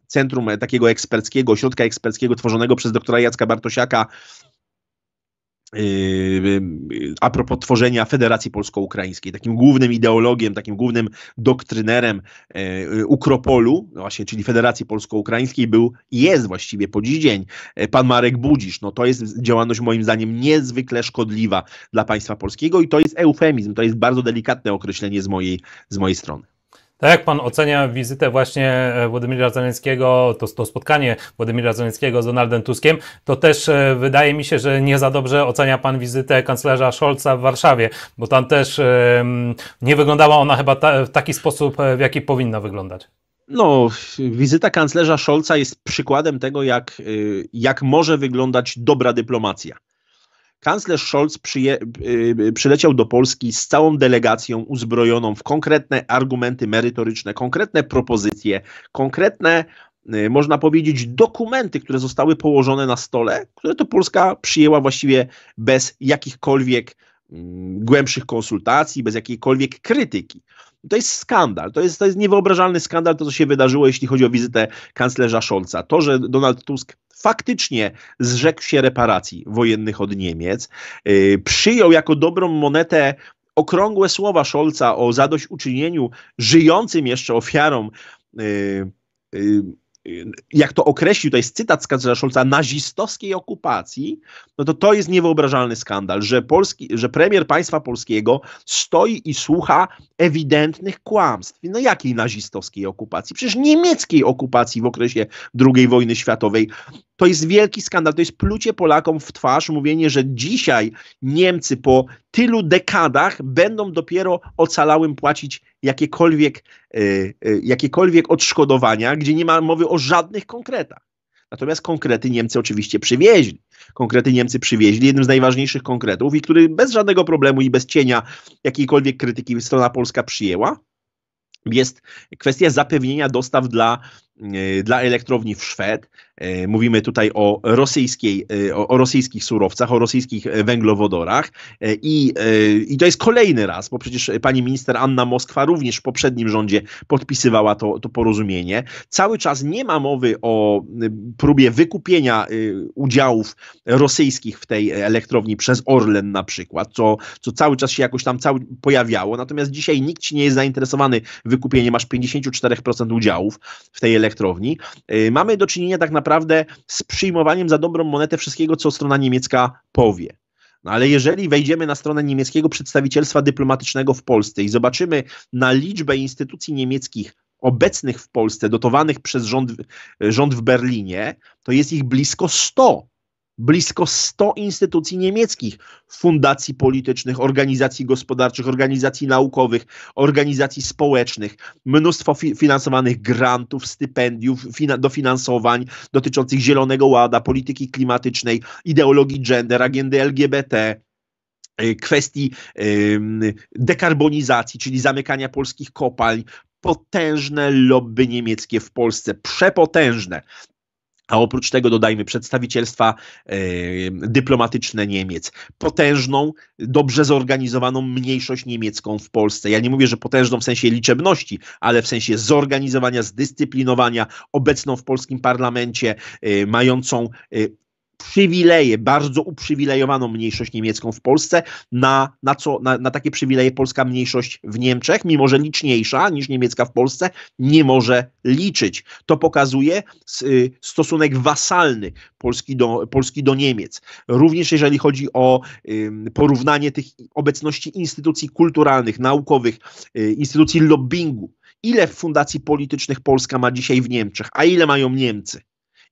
centrum e, takiego eksperckiego, ośrodka eksperckiego tworzonego przez doktora Jacka Bartosiaka, Y, y, a propos tworzenia Federacji Polsko-Ukraińskiej. Takim głównym ideologiem, takim głównym doktrynerem e, y, Ukropolu, no właśnie, czyli Federacji Polsko-Ukraińskiej był i jest właściwie po dziś dzień e, pan Marek Budzisz. No to jest działalność moim zdaniem niezwykle szkodliwa dla państwa polskiego i to jest eufemizm, to jest bardzo delikatne określenie z mojej, z mojej strony. Tak jak pan ocenia wizytę właśnie e, Władimira Zelenskiego, to, to spotkanie Władimira Zelenskiego z Donaldem Tuskiem, to też e, wydaje mi się, że nie za dobrze ocenia pan wizytę kanclerza Scholza w Warszawie, bo tam też e, nie wyglądała ona chyba ta, w taki sposób, w jaki powinna wyglądać. No, wizyta kanclerza Scholza jest przykładem tego, jak, y, jak może wyglądać dobra dyplomacja. Kanclerz Scholz przyje, y, y, przyleciał do Polski z całą delegacją uzbrojoną w konkretne argumenty merytoryczne, konkretne propozycje, konkretne, y, można powiedzieć, dokumenty, które zostały położone na stole, które to Polska przyjęła właściwie bez jakichkolwiek mm, głębszych konsultacji, bez jakiejkolwiek krytyki. To jest skandal, to jest, to jest niewyobrażalny skandal, to co się wydarzyło, jeśli chodzi o wizytę kanclerza Scholza. To, że Donald Tusk faktycznie zrzekł się reparacji wojennych od Niemiec, yy, przyjął jako dobrą monetę okrągłe słowa Scholza o zadośćuczynieniu żyjącym jeszcze ofiarom yy, yy, jak to określił, to jest cytat z kanclerza Scholza, nazistowskiej okupacji, no to to jest niewyobrażalny skandal, że, Polski, że premier państwa polskiego stoi i słucha ewidentnych kłamstw. No jakiej nazistowskiej okupacji? Przecież niemieckiej okupacji w okresie II wojny światowej. To jest wielki skandal, to jest plucie Polakom w twarz mówienie, że dzisiaj Niemcy po tylu dekadach będą dopiero ocalałym płacić jakiekolwiek, e, e, jakiekolwiek odszkodowania, gdzie nie ma mowy o żadnych konkretach. Natomiast konkrety Niemcy oczywiście przywieźli. Konkrety Niemcy przywieźli, jednym z najważniejszych konkretów i który bez żadnego problemu i bez cienia jakiejkolwiek krytyki strona polska przyjęła, jest kwestia zapewnienia dostaw dla, e, dla elektrowni w Szwed. E, mówimy tutaj o, rosyjskiej, e, o, o rosyjskich surowcach, o rosyjskich e, węglowodorach I, i to jest kolejny raz, bo przecież pani minister Anna Moskwa również w poprzednim rządzie podpisywała to, to porozumienie. Cały czas nie ma mowy o próbie wykupienia udziałów rosyjskich w tej elektrowni przez Orlen na przykład, co, co cały czas się jakoś tam cały, pojawiało, natomiast dzisiaj nikt ci nie jest zainteresowany wykupieniem aż 54% udziałów w tej elektrowni. Mamy do czynienia tak naprawdę naprawdę z przyjmowaniem za dobrą monetę wszystkiego, co strona niemiecka powie. No ale jeżeli wejdziemy na stronę niemieckiego przedstawicielstwa dyplomatycznego w Polsce i zobaczymy na liczbę instytucji niemieckich obecnych w Polsce, dotowanych przez rząd, rząd w Berlinie, to jest ich blisko 100 blisko 100 instytucji niemieckich, fundacji politycznych, organizacji gospodarczych, organizacji naukowych, organizacji społecznych, mnóstwo fi finansowanych grantów, stypendiów, fina dofinansowań dotyczących Zielonego ładu, polityki klimatycznej, ideologii gender, agendy LGBT, y, kwestii y, dekarbonizacji, czyli zamykania polskich kopalń, potężne lobby niemieckie w Polsce, przepotężne. A oprócz tego dodajmy przedstawicielstwa e, dyplomatyczne Niemiec, potężną, dobrze zorganizowaną mniejszość niemiecką w Polsce. Ja nie mówię, że potężną w sensie liczebności, ale w sensie zorganizowania, zdyscyplinowania, obecną w polskim parlamencie, e, mającą e, przywileje, bardzo uprzywilejowaną mniejszość niemiecką w Polsce, na, na, co, na, na takie przywileje polska mniejszość w Niemczech, mimo że liczniejsza niż niemiecka w Polsce, nie może liczyć. To pokazuje y, stosunek wasalny Polski do, Polski do Niemiec. Również jeżeli chodzi o porównanie tych obecności instytucji kulturalnych, naukowych, y, instytucji lobbyingu, ile w fundacji politycznych Polska ma dzisiaj w Niemczech, a ile mają Niemcy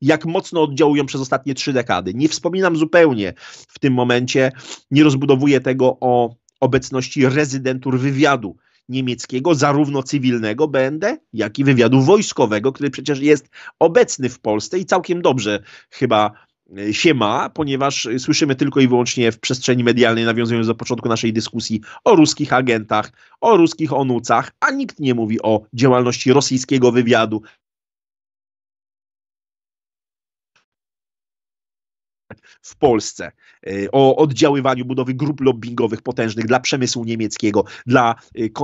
jak mocno oddziałują przez ostatnie trzy dekady. Nie wspominam zupełnie w tym momencie, nie rozbudowuję tego o obecności rezydentur wywiadu niemieckiego, zarówno cywilnego BND, jak i wywiadu wojskowego, który przecież jest obecny w Polsce i całkiem dobrze chyba e, się ma, ponieważ słyszymy tylko i wyłącznie w przestrzeni medialnej, nawiązując do początku naszej dyskusji, o ruskich agentach, o ruskich onucach, a nikt nie mówi o działalności rosyjskiego wywiadu, w Polsce, e, o oddziaływaniu budowy grup lobbyingowych potężnych dla przemysłu niemieckiego, dla,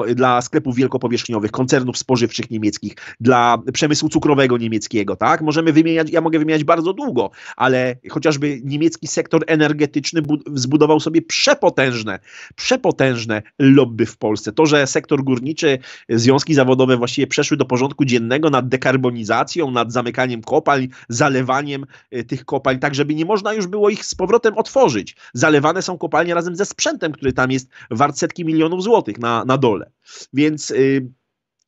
e, dla sklepów wielkopowierzchniowych, koncernów spożywczych niemieckich, dla przemysłu cukrowego niemieckiego, tak? Możemy wymieniać, ja mogę wymieniać bardzo długo, ale chociażby niemiecki sektor energetyczny zbudował sobie przepotężne, przepotężne lobby w Polsce. To, że sektor górniczy, e, związki zawodowe właściwie przeszły do porządku dziennego nad dekarbonizacją, nad zamykaniem kopalń, zalewaniem tych kopalń, tak żeby nie można już było ich z powrotem otworzyć. Zalewane są kopalnie razem ze sprzętem, który tam jest wart setki milionów złotych na, na dole. Więc, y,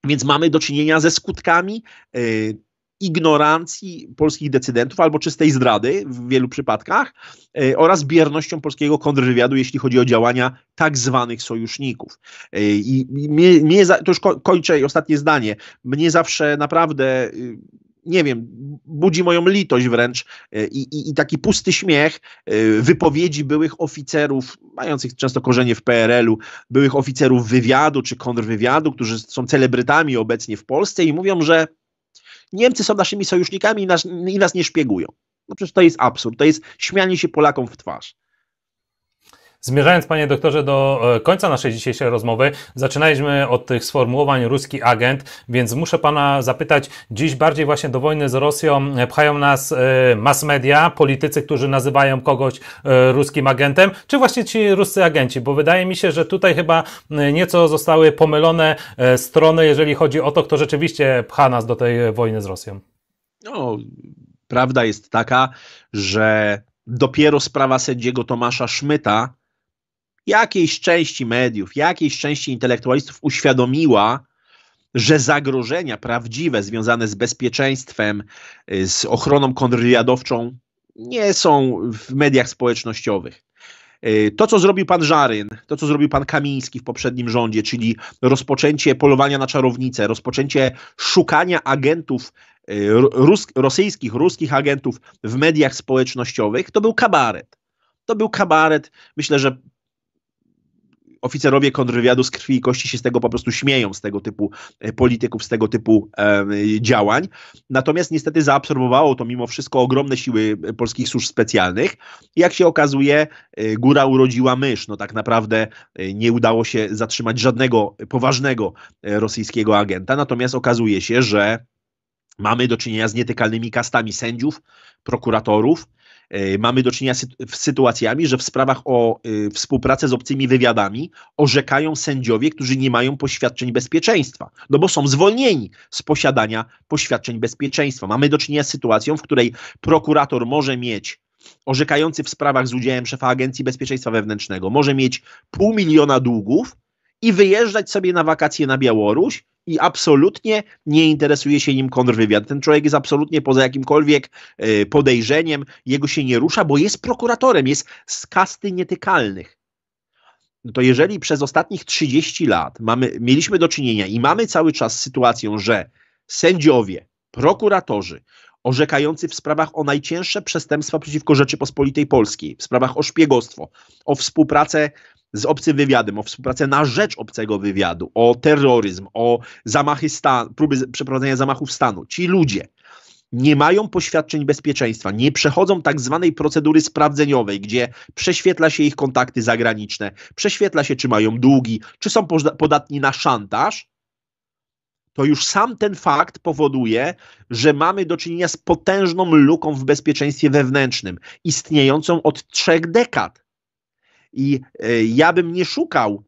więc mamy do czynienia ze skutkami. Y, ignorancji polskich decydentów albo czystej zdrady w wielu przypadkach y, oraz biernością polskiego kontrwywiadu, jeśli chodzi o działania tak zwanych sojuszników. Y, I mnie, mnie za, to już ko kończę ostatnie zdanie. Mnie zawsze naprawdę y, nie wiem, budzi moją litość wręcz e, i, i, i, taki pusty śmiech e, wypowiedzi byłych oficerów, mających często korzenie w PRL-u, byłych oficerów wywiadu czy kontrwywiadu, którzy są celebrytami obecnie w Polsce i mówią, że Niemcy są naszymi sojusznikami i nas, i nas nie szpiegują. No przecież to jest absurd, to jest śmianie się Polakom w twarz. Zmierzając, panie doktorze, do e, końca naszej dzisiejszej rozmowy, zaczynaliśmy od tych sformułowań ruski agent, więc muszę pana zapytać, dziś bardziej właśnie do wojny z Rosją pchają nas e, mass media, politycy, którzy nazywają kogoś e, ruskim agentem, czy właśnie ci ruscy agenci? Bo wydaje mi się, że tutaj chyba nieco zostały pomylone strony, jeżeli chodzi o to, kto rzeczywiście pcha nas do tej wojny z Rosją. No, prawda jest taka, że dopiero sprawa sędziego Tomasza Szmyta jakiejś części mediów, jakiejś części intelektualistów uświadomiła, że zagrożenia prawdziwe związane z bezpieczeństwem, y, z ochroną kontrwywiadowczą nie są w mediach społecznościowych. Y, to, co zrobił pan Żaryn, to, co zrobił pan Kamiński w poprzednim rządzie, czyli rozpoczęcie polowania na czarownicę, rozpoczęcie szukania agentów y, rus rosyjskich, ruskich agentów w mediach społecznościowych, to był kabaret. To był kabaret. Myślę, że oficerowie kontrwywiadu z krwi i kości się z tego po prostu śmieją, z tego typu e, polityków, z tego typu e, działań. Natomiast niestety zaabsorbowało to mimo wszystko ogromne siły e, polskich służb specjalnych. Jak się okazuje, e, góra urodziła mysz. No tak naprawdę nie udało się zatrzymać żadnego poważnego rosyjskiego agenta. Natomiast okazuje się, że mamy do czynienia z nietykalnymi kastami sędziów, prokuratorów, Y, mamy do czynienia z sytuacjami, że w sprawach o y, współpracę z obcymi wywiadami orzekają sędziowie, którzy nie mają poświadczeń bezpieczeństwa, no bo są zwolnieni z posiadania poświadczeń bezpieczeństwa. Mamy do czynienia z sytuacją, w której prokurator może mieć orzekający w sprawach z udziałem szefa Agencji Bezpieczeństwa Wewnętrznego, może mieć pół miliona długów i wyjeżdżać sobie na wakacje na Białoruś, i absolutnie nie interesuje się nim kontrwywiad. Ten człowiek jest absolutnie poza jakimkolwiek e, podejrzeniem, jego się nie rusza, bo jest prokuratorem, jest z kasty nietykalnych. No to jeżeli przez ostatnich 30 lat mamy, mieliśmy do czynienia i mamy cały czas sytuację, że sędziowie, prokuratorzy, orzekający w sprawach o najcięższe przestępstwa przeciwko Rzeczypospolitej Polskiej, w sprawach o szpiegostwo, o współpracę z obcym wywiadem, o współpracę na rzecz obcego wywiadu, o terroryzm, o zamachy stanu, próby przeprowadzenia zamachów stanu. Ci ludzie nie mają poświadczeń bezpieczeństwa, nie przechodzą tak zwanej procedury sprawdzeniowej, gdzie prześwietla się ich kontakty zagraniczne, prześwietla się, czy mają długi, czy są podatni na szantaż, to już sam ten fakt powoduje, że mamy do czynienia z potężną luką w bezpieczeństwie wewnętrznym, istniejącą od trzech dekad. I e, ja bym nie szukał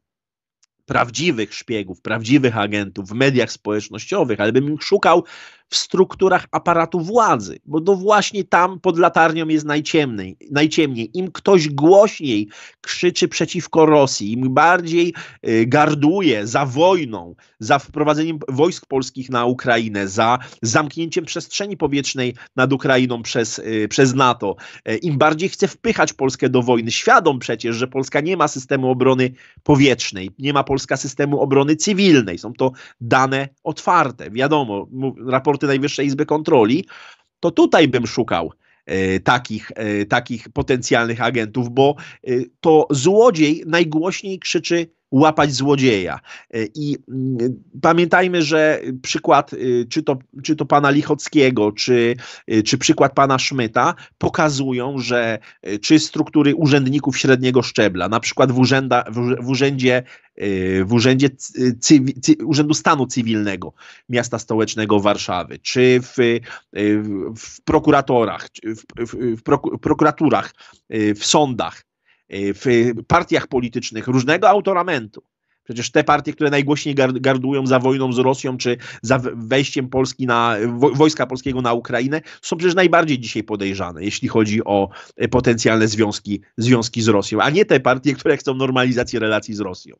prawdziwych szpiegów, prawdziwych agentów w mediach społecznościowych, ale bym szukał strukturach aparatu władzy, bo to właśnie tam pod latarnią jest najciemniej. najciemniej. Im ktoś głośniej krzyczy przeciwko Rosji, im bardziej y, garduje za wojną, za wprowadzeniem wojsk polskich na Ukrainę, za zamknięciem przestrzeni powietrznej nad Ukrainą przez, y, przez NATO, y, im bardziej chce wpychać Polskę do wojny, świadom przecież, że Polska nie ma systemu obrony powietrznej, nie ma Polska systemu obrony cywilnej. Są to dane otwarte. Wiadomo, raporty Najwyższej Izby Kontroli, to tutaj bym szukał e, takich, e, takich potencjalnych agentów, bo e, to złodziej najgłośniej krzyczy łapać złodzieja. E, I mm, pamiętajmy, że przykład y, czy to, czy to pana Lichockiego, czy, y, czy przykład pana Szmyta pokazują, że y, czy struktury urzędników średniego szczebla, na przykład w, urzęda, w, urzędzie w urzędzie cywi, Urzędu Stanu Cywilnego Miasta Stołecznego Warszawy, czy w, w prokuratorach, w, w, w prokuraturach, w sądach, Y, w partiach politycznych różnego autoramentu. Przecież te partie, które najgłośniej gardują za wojną z Rosją, czy za wejściem Polski na, wojska polskiego na Ukrainę, są przecież najbardziej dzisiaj podejrzane, jeśli chodzi o y, potencjalne związki, związki z Rosją, a nie te partie, które chcą normalizacji relacji z Rosją.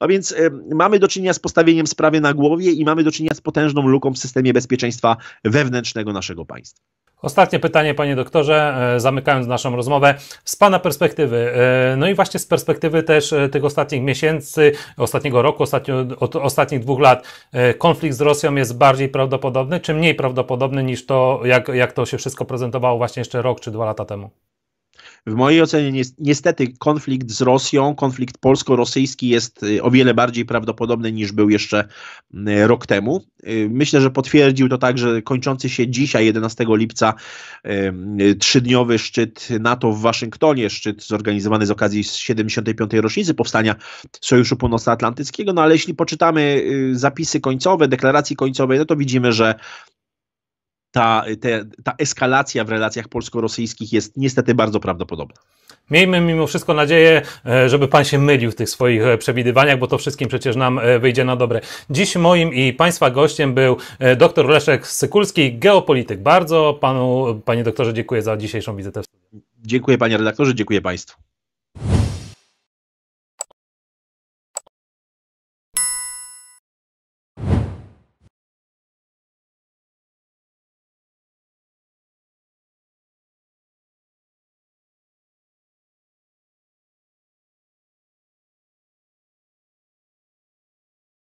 No więc y, mamy do czynienia z postawieniem sprawy na głowie i mamy do czynienia z potężną luką w systemie bezpieczeństwa wewnętrznego naszego państwa. Ostatnie pytanie, panie doktorze, e, zamykając naszą rozmowę, z pana perspektywy, e, no i właśnie z perspektywy też e, tych ostatnich miesięcy, ostatniego roku, ostatnio, od ostatnich dwóch lat, konflikt z Rosją jest bardziej prawdopodobny, czy mniej prawdopodobny niż to, jak, jak to się wszystko prezentowało właśnie jeszcze rok czy dwa lata temu? W mojej ocenie niestety konflikt z Rosją, konflikt polsko-rosyjski jest y, o wiele bardziej prawdopodobny niż był jeszcze mm, y, rok temu. Y, myślę, że potwierdził to także kończący się dzisiaj, 11 lipca, trzydniowy szczyt NATO w Waszyngtonie, szczyt zorganizowany z okazji 75. rocznicy powstania Sojuszu Północnoatlantyckiego. No ale jeśli poczytamy zapisy końcowe, deklaracji końcowej, no to widzimy, że ta, te, ta eskalacja w relacjach polsko-rosyjskich jest niestety bardzo prawdopodobna. Miejmy mimo wszystko nadzieję, e, żeby pan się mylił w tych swoich e, przewidywaniach, bo to wszystkim przecież nam e, wyjdzie na dobre. Dziś moim i państwa gościem był dr Leszek Sykulski, geopolityk. Bardzo panu, panie doktorze, dziękuję za dzisiejszą wizytę. Dziękuję panie redaktorze, dziękuję państwu.